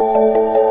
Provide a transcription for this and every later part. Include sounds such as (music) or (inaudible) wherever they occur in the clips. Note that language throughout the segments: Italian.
Thank you.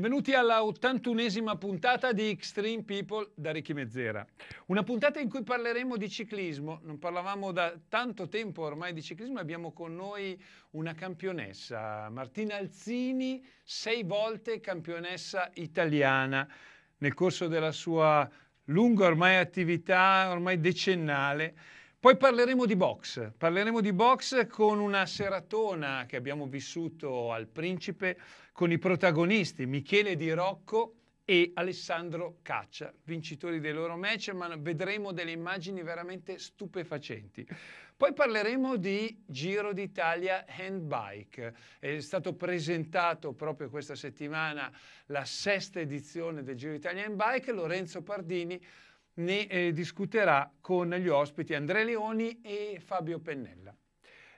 Benvenuti alla 81esima puntata di Extreme People da Ricchi Mezzera. Una puntata in cui parleremo di ciclismo. Non parlavamo da tanto tempo ormai di ciclismo. Abbiamo con noi una campionessa, Martina Alzini, sei volte campionessa italiana. Nel corso della sua lunga ormai attività, ormai decennale, poi parleremo di box, parleremo di box con una seratona che abbiamo vissuto al Principe con i protagonisti Michele Di Rocco e Alessandro Caccia, vincitori dei loro match, ma vedremo delle immagini veramente stupefacenti. Poi parleremo di Giro d'Italia Handbike. È stato presentato proprio questa settimana la sesta edizione del Giro d'Italia Handbike. Lorenzo Pardini ne eh, discuterà con gli ospiti Andrea Leoni e Fabio Pennella.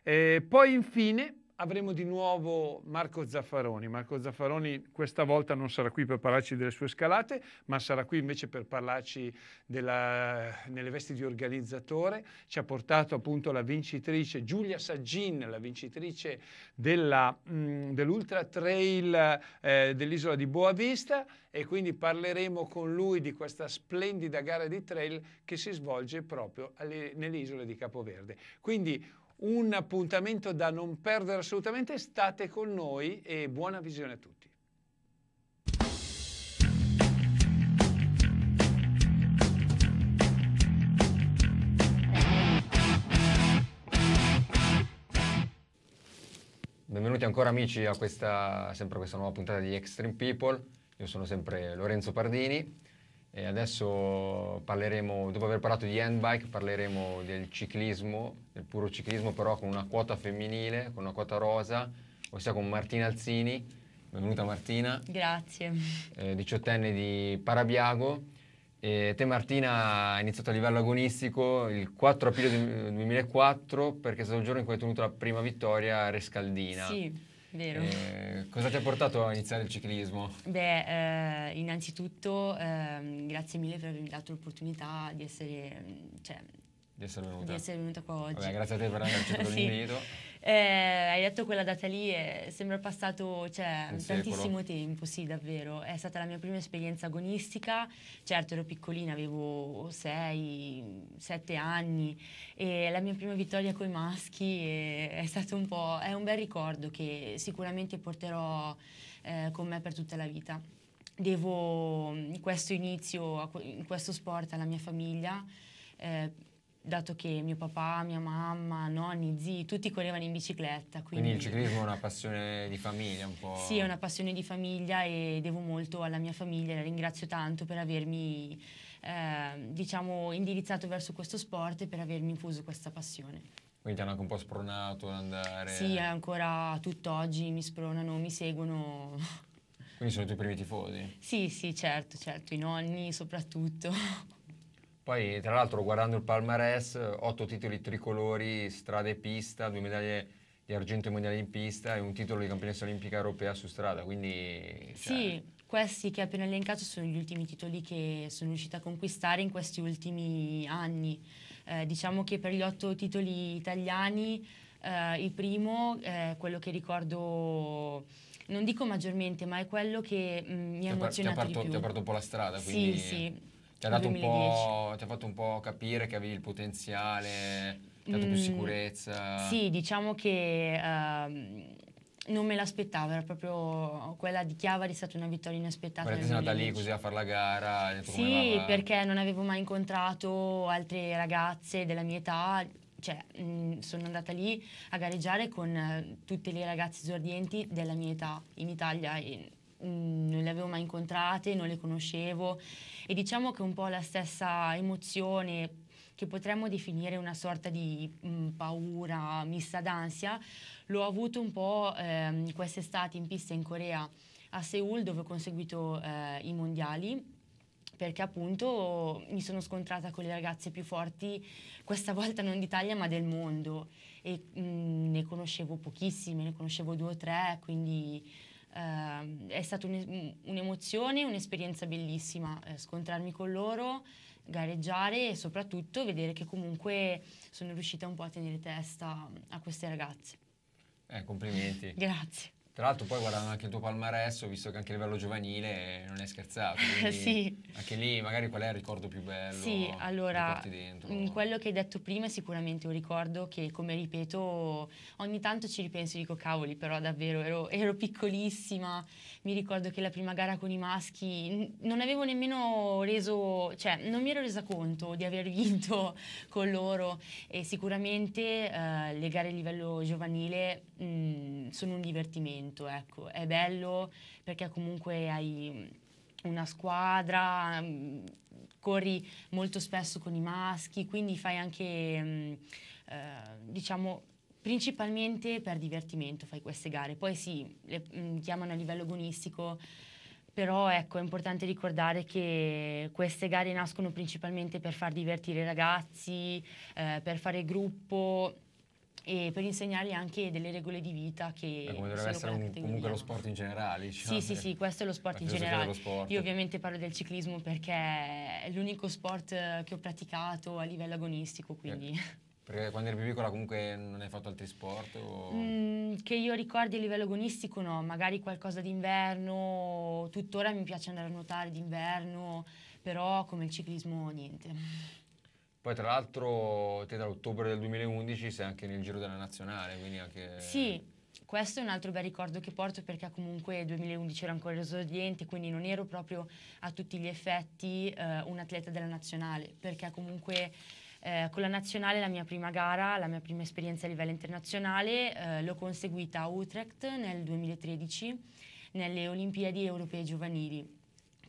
Eh, poi infine avremo di nuovo Marco Zaffaroni. Marco Zaffaroni questa volta non sarà qui per parlarci delle sue scalate, ma sarà qui invece per parlarci della, nelle vesti di organizzatore. Ci ha portato appunto la vincitrice Giulia Saggin, la vincitrice della, mh, mm, dell'Ultra Trail eh, dell'isola di Boavista e quindi parleremo con lui di questa splendida gara di trail che si svolge proprio alle, nell'isola di Capoverde. Quindi un appuntamento da non perdere assolutamente. State con noi e buona visione a tutti. Benvenuti ancora amici a questa, sempre a questa nuova puntata di Extreme People. Io sono sempre Lorenzo Pardini e adesso parleremo, dopo aver parlato di handbike, parleremo del ciclismo, del puro ciclismo però con una quota femminile, con una quota rosa, ossia con Martina Alzini. Benvenuta Martina. Grazie. Eh, diciottenne di Parabiago. E te Martina hai iniziato a livello agonistico il 4 aprile 2004 perché è stato il giorno in cui hai ottenuto la prima vittoria a Rescaldina. Sì. Vero. Eh, cosa ti ha portato a iniziare il ciclismo? Beh, eh, innanzitutto eh, grazie mille per avermi dato l'opportunità di essere, mm, cioè, di essere, venuta. Di essere venuta qua oggi. Vabbè, grazie a te per averci (laughs) sì. l'invito. Eh, hai detto quella data lì, e eh, sembra passato cioè, tantissimo secolo. tempo, sì, davvero. È stata la mia prima esperienza agonistica. Certo, ero piccolina, avevo 6-7 anni e la mia prima vittoria con i maschi è, eh, è stato un po'... è un bel ricordo che sicuramente porterò eh, con me per tutta la vita. Devo questo inizio, in questo sport alla mia famiglia. Eh, dato che mio papà, mia mamma, nonni, zii, tutti correvano in bicicletta. Quindi... quindi, il ciclismo è una passione di famiglia un po'? Sì, è una passione di famiglia e devo molto alla mia famiglia, la ringrazio tanto per avermi eh, diciamo, indirizzato verso questo sport e per avermi infuso questa passione. Quindi ti hanno anche un po' spronato ad andare? Sì, ancora tutt'oggi mi spronano, mi seguono. Quindi sono i tuoi primi tifosi? Sì, sì, certo, certo, i nonni soprattutto. Poi tra l'altro guardando il palmarès, otto titoli tricolori, strada e pista, due medaglie di argento mondiali in pista e un titolo di campionessa olimpica europea su strada, quindi... Cioè... Sì, questi che appena elencato sono gli ultimi titoli che sono riuscita a conquistare in questi ultimi anni. Eh, diciamo che per gli otto titoli italiani, eh, il primo, è eh, quello che ricordo non dico maggiormente, ma è quello che mh, mm, mi ha emozionato par- ti ha parto, Ti ha aperto un po' la strada, quindi... Sì, sì. Ti ha, dato un po', ti ha fatto un po' capire che avevi il potenziale, ti ha dato mm, più sicurezza. Sì, diciamo che uh, non me l'aspettavo, era proprio quella di Chiavari, è stata una vittoria inaspettata. Perché sei andata lì così a fare la gara? Sì, perché non avevo mai incontrato altre ragazze della mia età, cioè, mh, mm, sono andata lì a gareggiare con uh, tutte le ragazze esordienti della mia età in Italia. In, Mm, non le avevo mai incontrate, non le conoscevo e diciamo che un po' la stessa emozione che potremmo definire una sorta di mh, mm, paura mista d'ansia, l'ho avuto un po' ehm, quest'estate in pista in Corea a Seoul dove ho conseguito eh, i mondiali perché appunto mi sono scontrata con le ragazze più forti, questa (laughs) volta non d'Italia ma del mondo e mh, mm, ne conoscevo pochissime, ne conoscevo due o tre, quindi eh, è stata un, un'emozione, un'esperienza bellissima eh, scontrarmi con loro, gareggiare e soprattutto vedere che comunque sono riuscita un po' a tenere testa a queste ragazze. Eh, complimenti. Grazie. Tra l'altro poi guardando anche il tuo palmaresso, visto che anche a livello giovanile non è scherzato, (laughs) sì. anche lì magari qual è il ricordo più bello? Sì, allora, mm, quello che hai detto prima è sicuramente un ricordo che come ripeto ogni tanto ci ripenso e dico cavoli, però davvero ero, ero piccolissima, mi ricordo che la prima gara con i maschi non avevo nemmeno reso, cioè non mi ero resa conto di aver vinto (laughs) con loro e sicuramente eh, le gare a livello giovanile mh, mm, sono un divertimento momento, ecco. È bello perché comunque hai una squadra, corri molto spesso con i maschi, quindi fai anche, eh, diciamo, principalmente per divertimento fai queste gare. Poi sì, le mh, chiamano a livello agonistico, però ecco, è importante ricordare che queste gare nascono principalmente per far divertire i ragazzi, eh, per fare gruppo e per insegnargli anche delle regole di vita che... Beh, come dovrebbe essere un, comunque lo sport in generale. Diciamo, sì, sì, eh. sì, questo è lo sport in generale. Sport. Io ovviamente parlo del ciclismo perché è l'unico sport che ho praticato a livello agonistico, eh, quindi... Eh. Perché quando eri più piccola comunque non hai fatto altri sport? Mm, che io ricordi a livello agonistico no, magari qualcosa d'inverno, tuttora mi piace andare a nuotare d'inverno, però come il ciclismo niente. Poi tra l'altro te dall'ottobre del 2011 sei anche nel giro della nazionale, quindi anche... Sì, questo è un altro bel ricordo che porto perché comunque nel 2011 ero ancora esordiente, quindi non ero proprio a tutti gli effetti eh, un atleta della nazionale, perché comunque eh, con la nazionale la mia prima gara, la mia prima esperienza a livello internazionale eh, l'ho conseguita a Utrecht nel 2013 nelle Olimpiadi Europee Giovanili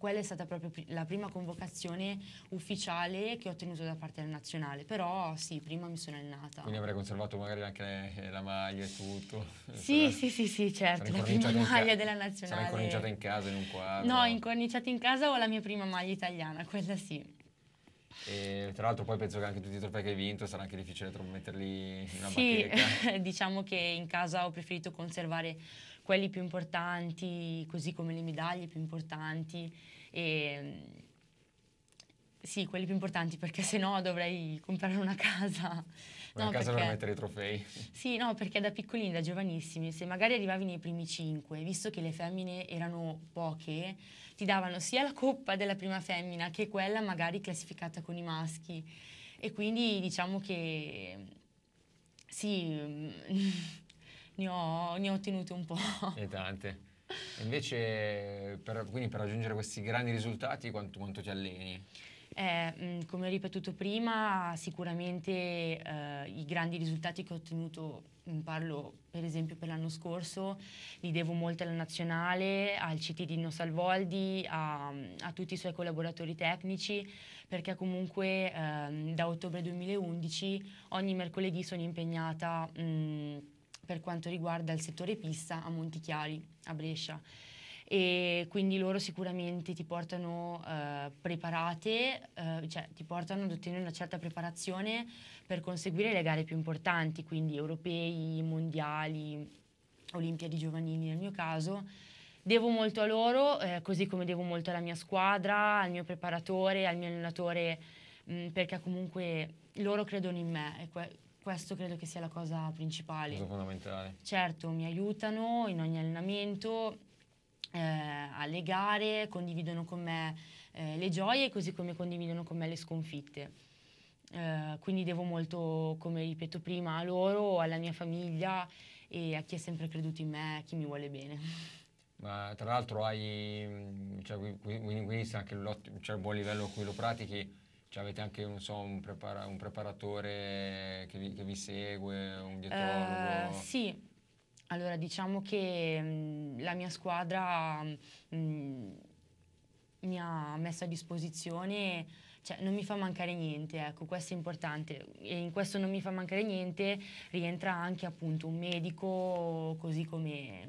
quella è stata proprio la prima convocazione ufficiale che ho ottenuto da parte del nazionale, però sì, prima mi sono allenata. Quindi avrei conservato magari anche eh, la maglia e tutto. Sì, sì, sì, sì, certo, la prima maglia della nazionale. Sarà incorniciata in casa in un quadro? No, incorniciata in casa ho la mia prima maglia italiana, quella sì. E tra l'altro poi penso che anche tutti i trofei che hai vinto sarà anche difficile metterli in una sì, Sì, (laughs) diciamo che in casa ho preferito conservare quelli più importanti, così come le medaglie più importanti. E, mm, sì, quelli più importanti, perché se no dovrei comprare una casa. Una no, casa perché, per mettere i trofei. Sì, no, perché da piccolini, da giovanissimi, se magari arrivavi nei primi cinque, visto che le femmine erano poche, ti davano sia la coppa della prima femmina che quella magari classificata con i maschi. E quindi diciamo che sì, mm, ne ho, ne ho ottenute un po'. (laughs) E tante. Invece, per, quindi per raggiungere questi grandi risultati, quanto, quanto ti alleni? Eh, mm, come ho ripetuto prima, sicuramente eh, i grandi risultati che ho ottenuto, mm, parlo per esempio per l'anno scorso, li devo molto alla nazionale, al CT di Salvoldi, a, a, tutti i suoi collaboratori tecnici, perché comunque eh, da ottobre 2011 ogni mercoledì sono impegnata... Mh, mm, per quanto riguarda il settore pista a Montichiari, a Brescia. E quindi loro sicuramente ti portano eh, preparate, eh, cioè ti portano ad ottenere una certa preparazione per conseguire le gare più importanti, quindi europei, mondiali, olimpiadi giovanili nel mio caso. Devo molto a loro, eh, così come devo molto alla mia squadra, al mio preparatore, al mio allenatore, mh, mm, perché comunque loro credono in me questo credo che sia la cosa principale. Cosa fondamentale. Certo, mi aiutano in ogni allenamento, eh, alle gare, condividono con me eh, le gioie così come condividono con me le sconfitte. Eh, quindi devo molto, come ripeto prima, a loro, alla mia famiglia e a chi è sempre creduto in me, a chi mi vuole bene. Ma tra l'altro hai, mm, cioè, quindi, quindi anche l'ottimo, cioè, buon livello a cui lo pratichi, cioè avete anche so, un, prepara- un, preparatore che vi, che vi, segue, un dietologo? Uh, sì, allora diciamo che mh, mm, la mia squadra mh, mm, mi ha messo a disposizione, cioè non mi fa mancare niente, ecco, questo è importante. E in questo non mi fa mancare niente rientra anche appunto un medico, così come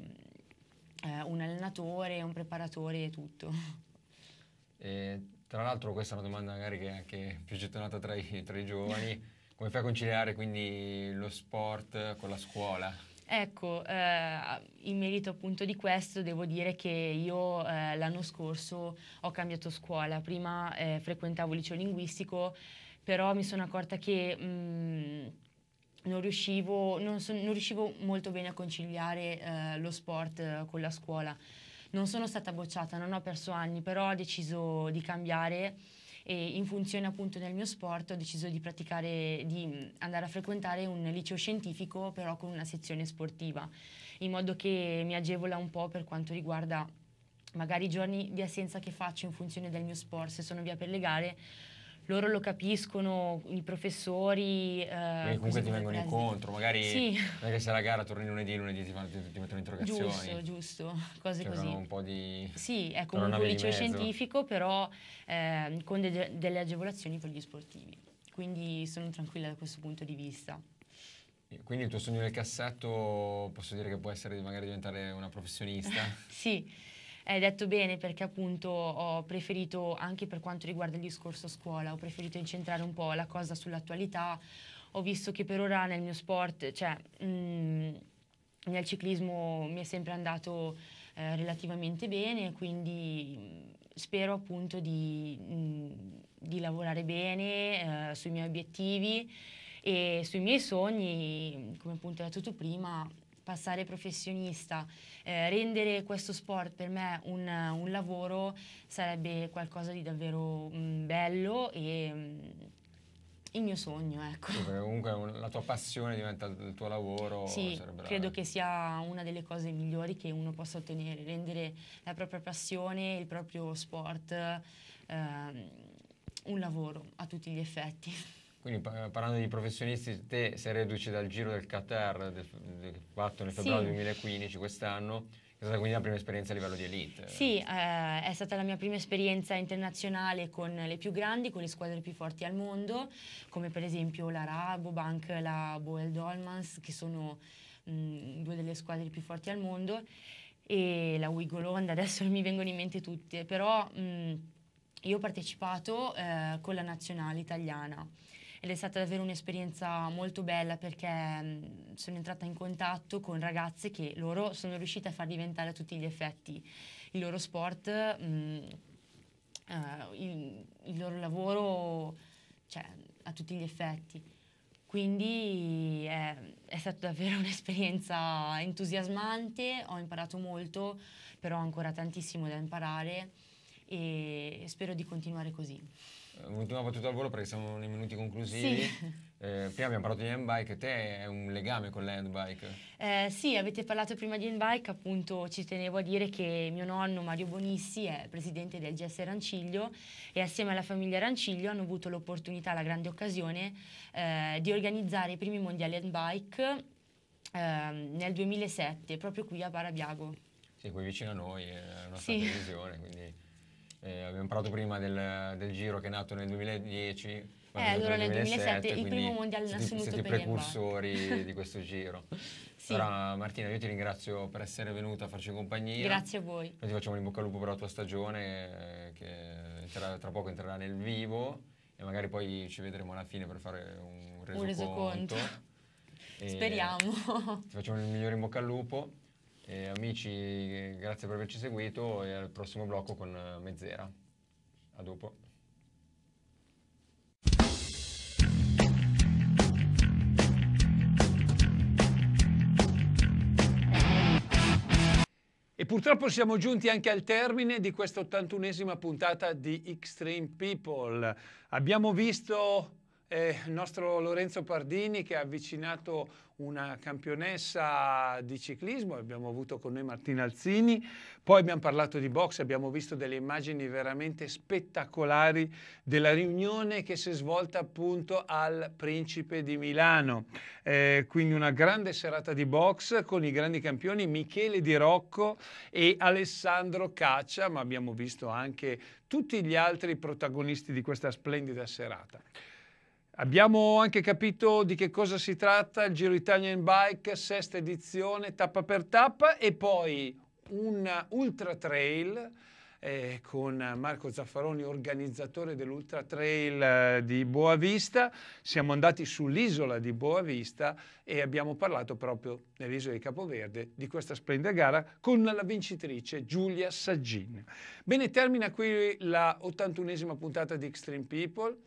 eh, un allenatore, un preparatore e tutto. Eh. Tra l'altro questa è una domanda magari che è anche più gettonata tra i, tra i giovani. Come fai a conciliare quindi lo sport con la scuola? Ecco, eh, in merito appunto di questo devo dire che io eh, l'anno scorso ho cambiato scuola, prima eh, frequentavo il liceo linguistico, però mi sono accorta che mh, mm, non, riuscivo, non, so, non, riuscivo, molto bene a conciliare eh, lo sport eh, con la scuola non sono stata bocciata, non ho perso anni, però ho deciso di cambiare e in funzione appunto del mio sport ho deciso di praticare, di andare a frequentare un liceo scientifico però con una sezione sportiva, in modo che mi agevola un po' per quanto riguarda magari i giorni di assenza che faccio in funzione del mio sport, se sono via per le gare loro lo capiscono, i professori... Eh, comunque ti vengono presi. incontro, magari sì. non è che se la gara torni lunedì, lunedì ti, fanno, ti, ti mettono interrogazioni. Giusto, giusto, cose cioè, così. un po' di... Sì, è comunque un liceo scientifico, però eh, con de- delle agevolazioni per gli sportivi. Quindi sono tranquilla da questo punto di vista. Quindi il tuo sogno nel cassetto posso dire che può essere di magari diventare una professionista? (laughs) sì hai detto bene perché appunto ho preferito, anche per quanto riguarda il discorso scuola, ho preferito incentrare un po' la cosa sull'attualità. Ho visto che per ora nel mio sport, cioè mh, mm, nel ciclismo mi è sempre andato eh, relativamente bene, quindi mm, spero appunto di, mh, mm, di lavorare bene eh, sui miei obiettivi e sui miei sogni, come appunto hai detto tu prima, passare professionista, eh, rendere questo sport per me un, un, lavoro sarebbe qualcosa di davvero mh, mm, bello e mh, mm, il mio sogno, ecco. Sì, perché comunque la tua passione diventa il tuo lavoro. Sì, credo che sia una delle cose migliori che uno possa ottenere, rendere la propria passione, il proprio sport eh, un lavoro a tutti gli effetti. Quindi parlando di professionisti, te sei reduce dal Giro del Qatar del, del 4 nel febbraio sì. 2015, quest'anno, è stata quindi la prima esperienza a livello di elite. Sì, eh, è stata la mia prima esperienza internazionale con le più grandi, con le squadre più forti al mondo, come per esempio la Rabobank, la Boel Dolmans, che sono mh, mm, due delle squadre più forti al mondo, e la Wigolonda, (laughs) adesso mi vengono in mente tutte, però mh, mm, io ho partecipato eh, con la nazionale italiana ed è stata davvero un'esperienza molto bella perché mh, mm, sono entrata in contatto con ragazze che loro sono riuscite a far diventare a tutti gli effetti il loro sport, mh, mm, eh, uh, il, il, loro lavoro, cioè a tutti gli effetti. Quindi è, è stata davvero (laughs) un'esperienza entusiasmante, ho imparato molto, però ho ancora tantissimo da imparare e spero di continuare così. Un'ultima battuta al volo perché siamo nei minuti conclusivi. Sì. Eh, prima abbiamo parlato di handbike, te hai un legame con l'handbike? Eh, sì, avete parlato prima di handbike, appunto ci tenevo a dire che mio nonno Mario Bonissi è presidente del GS Ranciglio e assieme alla famiglia Ranciglio hanno avuto l'opportunità, la grande occasione eh, di organizzare i primi mondiali handbike ehm, nel 2007, proprio qui a Parabiago. Sì, qui vicino a noi, è eh, la nostra sì. televisione. Eh, abbiamo parlato prima del, del, Giro che è nato nel 2010. Eh, allora nel 2007, 2007 il primo mondiale in assoluto siete i precursori di questo giro. (laughs) sì. Allora Martina, io ti ringrazio per essere venuta a farci compagnia. Grazie a voi. Noi ti facciamo in bocca al lupo per la tua stagione che tra, tra poco entrerà nel vivo e magari poi ci vedremo alla fine per fare un resoconto. Un resoconto. (laughs) Speriamo. Ti facciamo il migliore in bocca al lupo. Eh, amici, grazie per averci seguito e al prossimo blocco con eh, Mezzera. A dopo. E purtroppo siamo giunti anche al termine di questa 81esima puntata di Extreme People. Abbiamo visto eh, il nostro Lorenzo Pardini che ha avvicinato una campionessa di ciclismo, abbiamo avuto con noi Martina Alzini, poi abbiamo parlato di boxe, abbiamo visto delle immagini veramente spettacolari della riunione che si è svolta appunto al Principe di Milano, eh, quindi una grande serata di box con i grandi campioni Michele Di Rocco e Alessandro Caccia, ma abbiamo visto anche tutti gli altri protagonisti di questa splendida serata. Abbiamo anche capito di che cosa si tratta il Giro Italian Bike, sesta edizione, tappa per tappa e poi un ultra trail eh, con Marco Zaffaroni, organizzatore dell'Ultra Trail eh, di Boavista. Siamo andati sull'isola di Boavista e abbiamo parlato proprio nell'isola di Capoverde di questa splendida gara con la vincitrice Giulia Saggin. Bene, termina qui la 81esima puntata di Extreme People.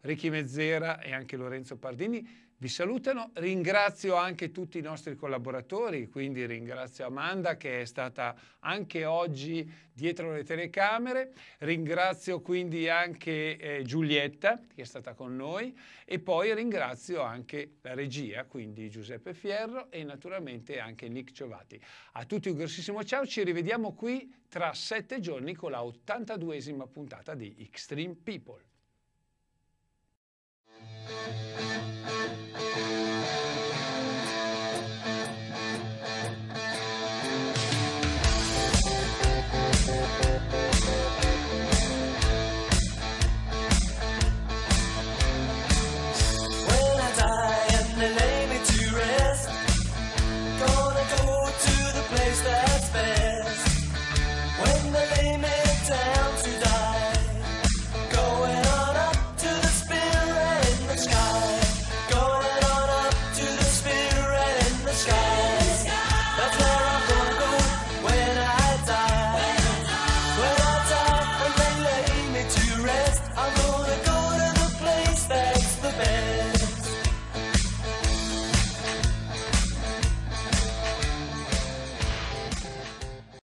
Ricchi Mezzera e anche Lorenzo Pardini vi salutano. Ringrazio anche tutti i nostri collaboratori, quindi ringrazio Amanda che è stata anche oggi dietro le telecamere, ringrazio quindi anche eh, Giulietta che è stata con noi e poi ringrazio anche la regia, quindi Giuseppe Fierro e naturalmente anche Nick Ciovati. A tutti un grossissimo ciao, ci rivediamo qui tra sette giorni con la 82esima puntata di Extreme People. Música